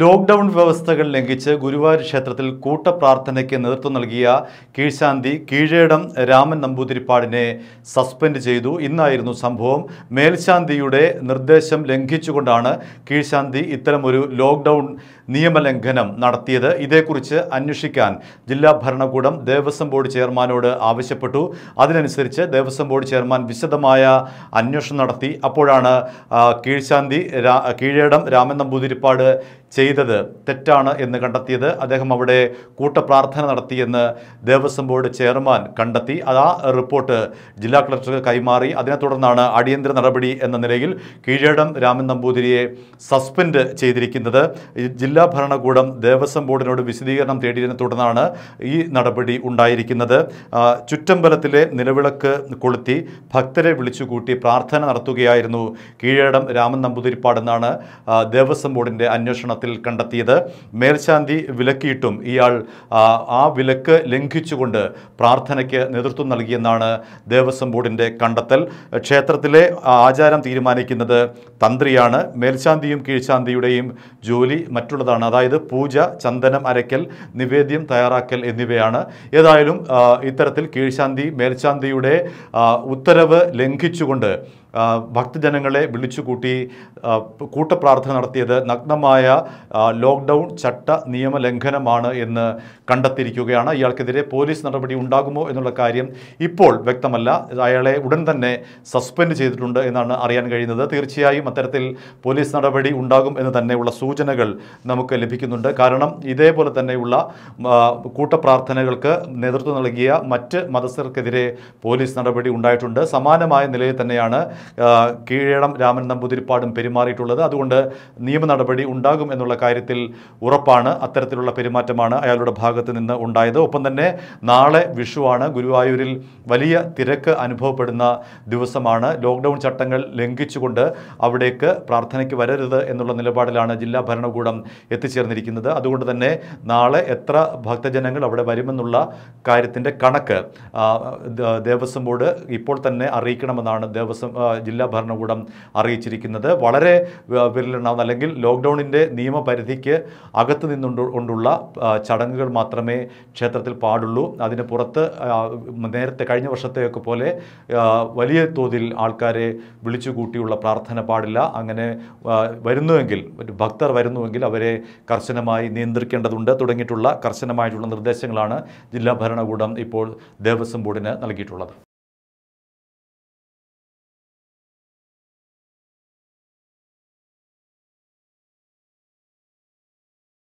lockdown വ്യവസ്ഥകൾ ലംഘിച്ച് ഗുരുവായൂർ ക്ഷേത്രത്തിൽ കൂട്ടപ്രാർത്ഥനയ്ക്ക് നേതൃത്വം നൽകിയ കീഴ്ശാന്തി കീഴേടം രാമൻ നമ്പൂതിരിപ്പാടിനെ സസ്പെൻഡ് ചെയ്തു ഇന്നായിരുന്നു സംഭവം മേൽശാന്തിയുടെ നിർദ്ദേശം ലംഘിച്ചുകൊണ്ടാണ് കീഴ്ശാന്തി ഇത്തരമൊരു ലോക്ക്ഡൌൺ നിയമലംഘനം നടത്തിയത് ഇതേക്കുറിച്ച് അന്വേഷിക്കാൻ ജില്ലാ ഭരണകൂടം ദേവസ്വം ബോർഡ് ചെയർമാനോട് ആവശ്യപ്പെട്ടു അതിനനുസരിച്ച് ദേവസ്വം ബോർഡ് ചെയർമാൻ വിശദമായ അന്വേഷണം നടത്തി അപ്പോഴാണ് കീഴ്ശാന്തി കീഴേടം രാമൻ നമ്പൂതിരിപ്പാട് ചെയ്തത് തെറ്റാണ് എന്ന് കണ്ടെത്തിയത് അദ്ദേഹം അവിടെ കൂട്ടപ്രാർത്ഥന നടത്തിയെന്ന് ദേവസ്വം ബോർഡ് ചെയർമാൻ കണ്ടെത്തി അത് ആ റിപ്പോർട്ട് ജില്ലാ കളക്ടർക്ക് കൈമാറി അതിനെ തുടർന്നാണ് അടിയന്തര നടപടി എന്ന നിലയിൽ കീഴേടം രാമൻ നമ്പൂതിരിയെ സസ്പെൻഡ് ചെയ്തിരിക്കുന്നത് ജില്ലാ ജില്ലാ ഭരണകൂടം ദേവസ്വം ബോർഡിനോട് വിശദീകരണം തേടിയതിനെ തുടർന്നാണ് ഈ നടപടി ഉണ്ടായിരിക്കുന്നത് ചുറ്റമ്പലത്തിലെ നിലവിളക്ക് കൊളുത്തി ഭക്തരെ വിളിച്ചുകൂട്ടി പ്രാർത്ഥന നടത്തുകയായിരുന്നു കീഴടം രാമൻ നമ്പൂതിരിപ്പാടെന്നാണ് ദേവസ്വം ബോർഡിൻ്റെ അന്വേഷണത്തിൽ കണ്ടെത്തിയത് മേൽശാന്തി വിലക്കിയിട്ടും ഇയാൾ ആ വിലക്ക് ലംഘിച്ചുകൊണ്ട് പ്രാർത്ഥനയ്ക്ക് നേതൃത്വം നൽകിയെന്നാണ് ദേവസ്വം ബോർഡിൻ്റെ കണ്ടെത്തൽ ക്ഷേത്രത്തിലെ ആചാരം തീരുമാനിക്കുന്നത് തന്ത്രിയാണ് മേൽശാന്തിയും കീഴ്ശാന്തിയുടെയും ജോലി മറ്റുള്ള ഉൾപ്പെടുന്നതാണ് അതായത് പൂജ ചന്ദനം അരയ്ക്കൽ നിവേദ്യം തയ്യാറാക്കൽ എന്നിവയാണ് ഏതായാലും ഇത്തരത്തിൽ കീഴ്ശാന്തി മേൽശാന്തിയുടെ ഉത്തരവ് ലംഘിച്ചുകൊണ്ട് ഭക്തജനങ്ങളെ വിളിച്ചുകൂട്ടി കൂട്ടപ്രാർത്ഥന നടത്തിയത് നഗ്നമായ ലോക്ക്ഡൗൺ ചട്ട നിയമലംഘനമാണ് എന്ന് കണ്ടെത്തിയിരിക്കുകയാണ് ഇയാൾക്കെതിരെ പോലീസ് നടപടി ഉണ്ടാകുമോ എന്നുള്ള കാര്യം ഇപ്പോൾ വ്യക്തമല്ല അയാളെ ഉടൻ തന്നെ സസ്പെൻഡ് ചെയ്തിട്ടുണ്ട് എന്നാണ് അറിയാൻ കഴിയുന്നത് തീർച്ചയായും അത്തരത്തിൽ പോലീസ് നടപടി ഉണ്ടാകും എന്ന് തന്നെയുള്ള സൂചനകൾ നമുക്ക് ലഭിക്കുന്നുണ്ട് കാരണം ഇതേപോലെ തന്നെയുള്ള കൂട്ടപ്രാർത്ഥനകൾക്ക് നേതൃത്വം നൽകിയ മറ്റ് മതസ്ഥർക്കെതിരെ പോലീസ് നടപടി ഉണ്ടായിട്ടുണ്ട് സമാനമായ നിലയിൽ തന്നെയാണ് കീഴടം രാമൻ നമ്പൂതിരിപ്പാടും പെരുമാറിയിട്ടുള്ളത് അതുകൊണ്ട് നിയമ നടപടി ഉണ്ടാകും എന്നുള്ള കാര്യത്തിൽ ഉറപ്പാണ് അത്തരത്തിലുള്ള പെരുമാറ്റമാണ് അയാളുടെ ഭാഗത്ത് നിന്ന് ഉണ്ടായത് ഒപ്പം തന്നെ നാളെ വിഷുവാണ് ഗുരുവായൂരിൽ വലിയ തിരക്ക് അനുഭവപ്പെടുന്ന ദിവസമാണ് ലോക്ക്ഡൗൺ ചട്ടങ്ങൾ ലംഘിച്ചുകൊണ്ട് അവിടേക്ക് പ്രാർത്ഥനയ്ക്ക് വരരുത് എന്നുള്ള നിലപാടിലാണ് ജില്ലാ ഭരണകൂടം എത്തിച്ചേർന്നിരിക്കുന്നത് അതുകൊണ്ട് തന്നെ നാളെ എത്ര ഭക്തജനങ്ങൾ അവിടെ വരുമെന്നുള്ള കാര്യത്തിൻ്റെ കണക്ക് ദേവസ്വം ബോർഡ് ഇപ്പോൾ തന്നെ അറിയിക്കണമെന്നാണ് ദേവസ്വം ജില്ലാ ഭരണകൂടം അറിയിച്ചിരിക്കുന്നത് വളരെ വിരലുണ്ടാവുന്ന അല്ലെങ്കിൽ ലോക്ക്ഡൗണിൻ്റെ നിയമപരിധിക്ക് അകത്ത് നിന്നുകൊണ്ട് കൊണ്ടുള്ള ചടങ്ങുകൾ മാത്രമേ ക്ഷേത്രത്തിൽ പാടുള്ളൂ അതിന് പുറത്ത് നേരത്തെ കഴിഞ്ഞ വർഷത്തെയൊക്കെ പോലെ വലിയ തോതിൽ ആൾക്കാരെ വിളിച്ചുകൂട്ടിയുള്ള പ്രാർത്ഥന പാടില്ല അങ്ങനെ വരുന്നുവെങ്കിൽ ഭക്തർ വരുന്നുവെങ്കിൽ അവരെ കർശനമായി നിയന്ത്രിക്കേണ്ടതുണ്ട് തുടങ്ങിയിട്ടുള്ള കർശനമായിട്ടുള്ള നിർദ്ദേശങ്ങളാണ് ജില്ലാ ഭരണകൂടം ഇപ്പോൾ ദേവസ്വം ബോർഡിന് നൽകിയിട്ടുള്ളത്